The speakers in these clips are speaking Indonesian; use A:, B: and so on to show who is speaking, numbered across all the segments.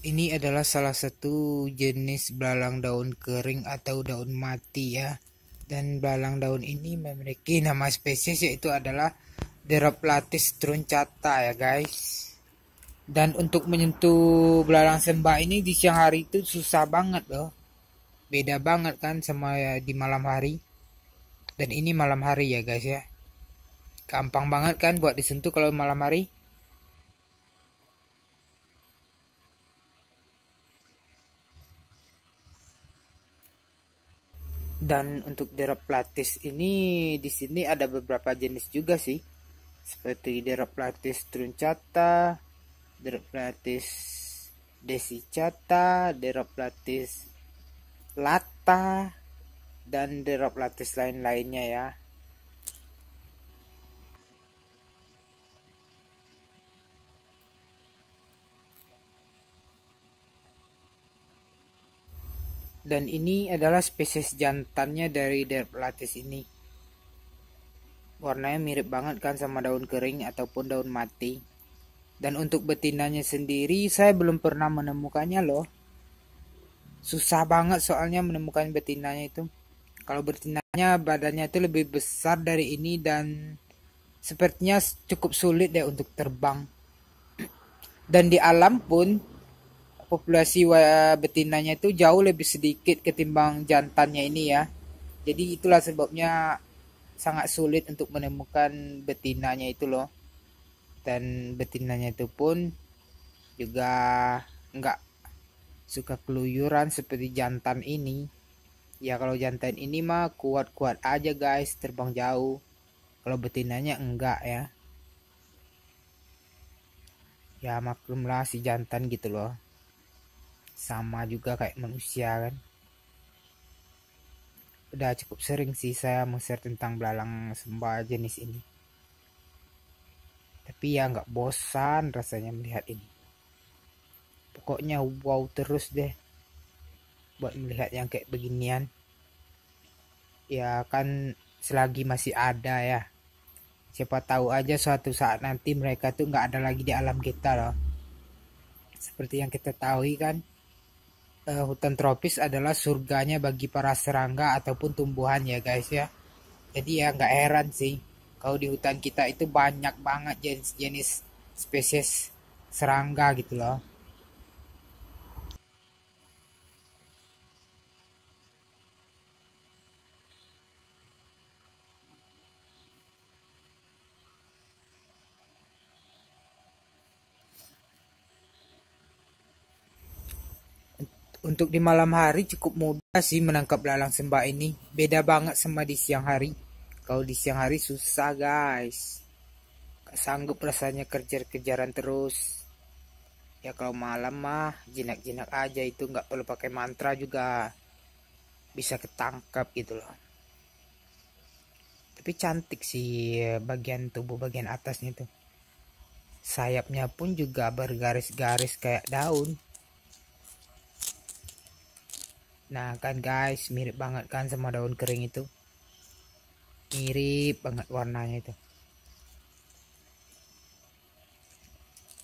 A: ini adalah salah satu jenis belalang daun kering atau daun mati ya dan belalang daun ini memiliki nama spesies yaitu adalah Deroplatis truncata ya guys dan untuk menyentuh belalang sembah ini di siang hari itu susah banget loh beda banget kan sama ya, di malam hari dan ini malam hari ya guys ya gampang banget kan buat disentuh kalau malam hari Dan untuk platis ini di sini ada beberapa jenis juga sih. Seperti platis truncata, Deroplatis desicata, platis lata, dan platis lain-lainnya ya. dan ini adalah spesies jantannya dari Derplatis ini. Warnanya mirip banget kan sama daun kering ataupun daun mati. Dan untuk betinanya sendiri saya belum pernah menemukannya loh. Susah banget soalnya menemukan betinanya itu. Kalau betinanya badannya itu lebih besar dari ini dan sepertinya cukup sulit deh untuk terbang. Dan di alam pun populasi betinanya itu jauh lebih sedikit ketimbang jantannya ini ya. Jadi itulah sebabnya sangat sulit untuk menemukan betinanya itu loh. Dan betinanya itu pun juga nggak suka keluyuran seperti jantan ini. Ya kalau jantan ini mah kuat-kuat aja guys terbang jauh. Kalau betinanya enggak ya. Ya maklumlah si jantan gitu loh sama juga kayak manusia kan udah cukup sering sih saya meng tentang belalang sembah jenis ini tapi ya nggak bosan rasanya melihat ini pokoknya wow terus deh buat melihat yang kayak beginian ya kan selagi masih ada ya siapa tahu aja suatu saat nanti mereka tuh nggak ada lagi di alam kita loh seperti yang kita tahu kan uh, hutan tropis adalah surganya bagi para serangga ataupun tumbuhan ya guys ya. Jadi ya nggak heran sih kalau di hutan kita itu banyak banget jenis-jenis spesies serangga gitu loh. Untuk di malam hari cukup mudah sih menangkap lalang sembah ini. Beda banget sama di siang hari. Kalau di siang hari susah guys. Sanggup rasanya kejar-kejaran terus. Ya kalau malam mah jinak-jinak aja itu nggak perlu pakai mantra juga. Bisa ketangkap gitu loh. Tapi cantik sih bagian tubuh bagian atasnya tuh. Sayapnya pun juga bergaris-garis kayak daun. Nah kan guys mirip banget kan sama daun kering itu Mirip banget warnanya itu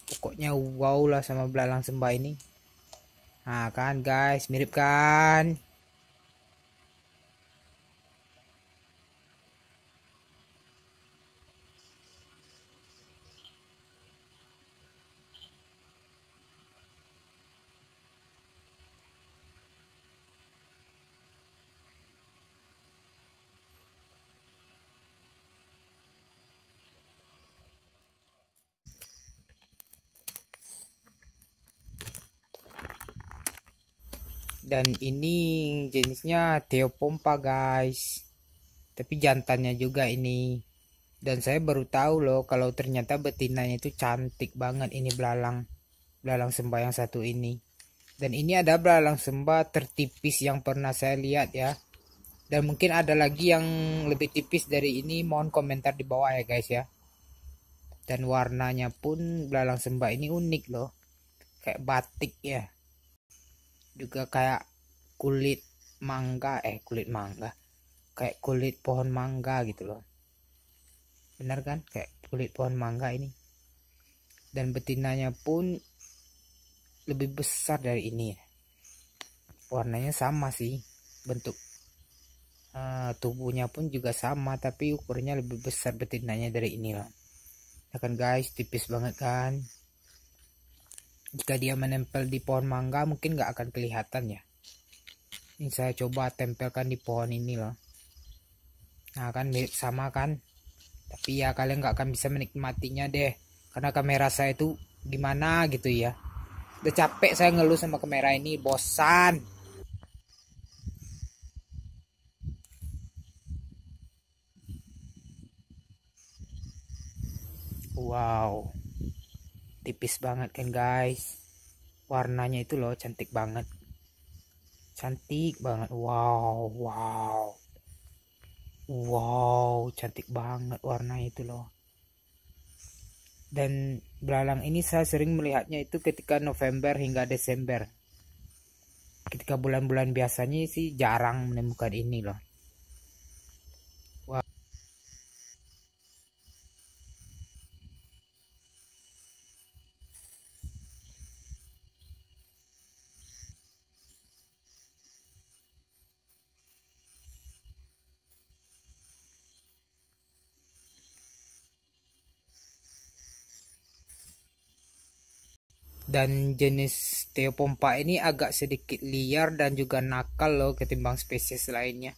A: Pokoknya wow lah sama belalang sembah ini Nah kan guys mirip kan dan ini jenisnya pompa guys tapi jantannya juga ini dan saya baru tahu loh kalau ternyata betinanya itu cantik banget ini belalang belalang sembah yang satu ini dan ini ada belalang sembah tertipis yang pernah saya lihat ya dan mungkin ada lagi yang lebih tipis dari ini mohon komentar di bawah ya guys ya dan warnanya pun belalang sembah ini unik loh kayak batik ya juga kayak kulit mangga eh kulit mangga kayak kulit pohon mangga gitu loh benar kan kayak kulit pohon mangga ini dan betinanya pun lebih besar dari ini ya. warnanya sama sih bentuk uh, tubuhnya pun juga sama tapi ukurannya lebih besar betinanya dari ini loh ya kan guys tipis banget kan jika dia menempel di pohon mangga mungkin nggak akan kelihatan ya. Ini saya coba tempelkan di pohon ini loh. Nah kan mirip sama kan. Tapi ya kalian nggak akan bisa menikmatinya deh. Karena kamera saya itu gimana gitu ya. Udah capek saya ngeluh sama kamera ini. Bosan. Wow tipis banget kan guys warnanya itu loh cantik banget cantik banget wow wow wow cantik banget warna itu loh dan belalang ini saya sering melihatnya itu ketika November hingga Desember ketika bulan-bulan biasanya sih jarang menemukan ini loh dan jenis teopompa ini agak sedikit liar dan juga nakal loh ketimbang spesies lainnya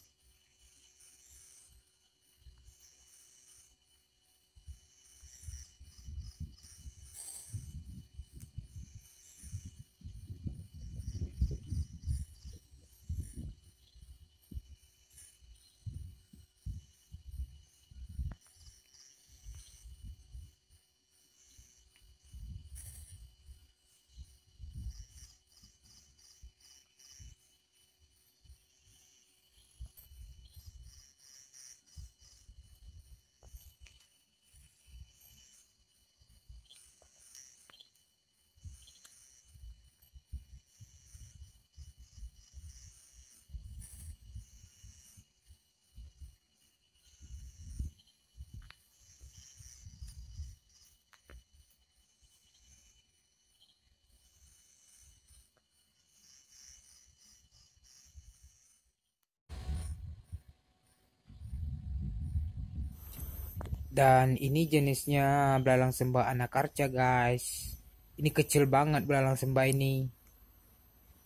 A: dan ini jenisnya belalang sembah anak arca guys ini kecil banget belalang sembah ini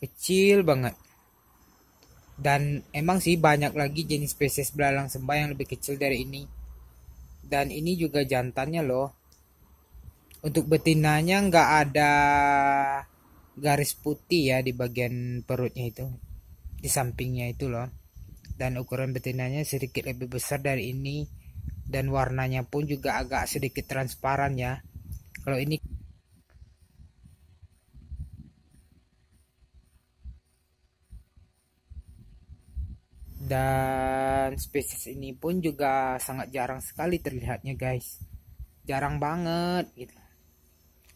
A: kecil banget dan emang sih banyak lagi jenis spesies belalang sembah yang lebih kecil dari ini dan ini juga jantannya loh untuk betinanya nggak ada garis putih ya di bagian perutnya itu di sampingnya itu loh dan ukuran betinanya sedikit lebih besar dari ini dan warnanya pun juga agak sedikit transparan ya kalau ini dan spesies ini pun juga sangat jarang sekali terlihatnya guys jarang banget gitu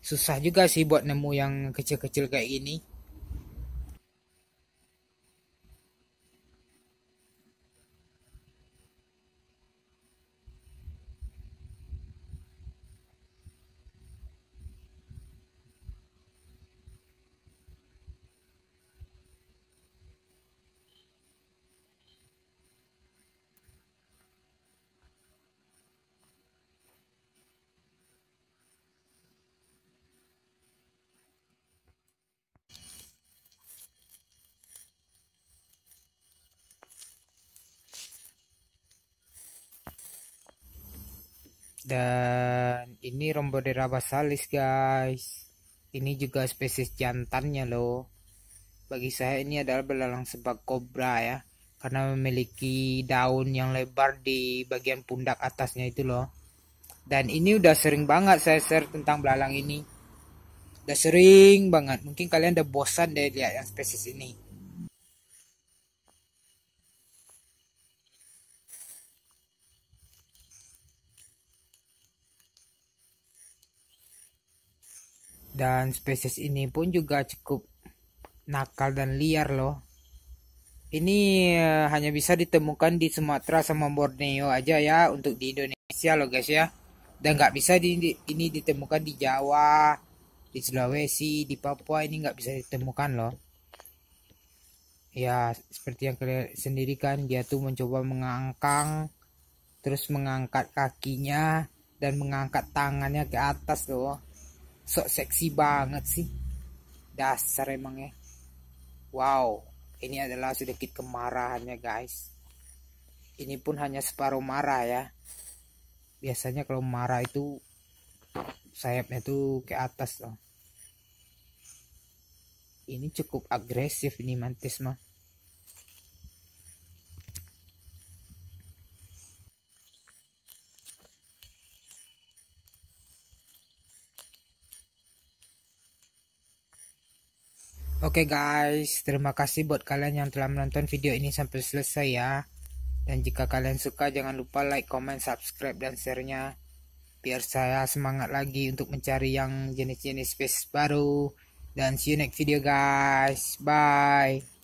A: susah juga sih buat nemu yang kecil-kecil kayak gini dan ini Rombodera basalis guys ini juga spesies jantannya loh bagi saya ini adalah belalang sebab kobra ya karena memiliki daun yang lebar di bagian pundak atasnya itu loh dan ini udah sering banget saya share tentang belalang ini udah sering banget mungkin kalian udah bosan deh lihat yang spesies ini Dan spesies ini pun juga cukup nakal dan liar loh. Ini eh, hanya bisa ditemukan di Sumatera sama Borneo aja ya untuk di Indonesia loh guys ya. Dan nggak bisa di, ini ditemukan di Jawa, di Sulawesi, di Papua ini nggak bisa ditemukan loh. Ya seperti yang kalian sendiri kan dia tuh mencoba mengangkang, terus mengangkat kakinya dan mengangkat tangannya ke atas loh sok seksi banget sih dasar emang ya wow ini adalah sedikit kemarahannya guys ini pun hanya separuh marah ya biasanya kalau marah itu sayapnya tuh ke atas loh ini cukup agresif ini mantis mah Oke okay guys, terima kasih buat kalian yang telah menonton video ini sampai selesai ya. Dan jika kalian suka jangan lupa like, comment, subscribe, dan share-nya. Biar saya semangat lagi untuk mencari yang jenis-jenis space baru. Dan see you next video guys. Bye.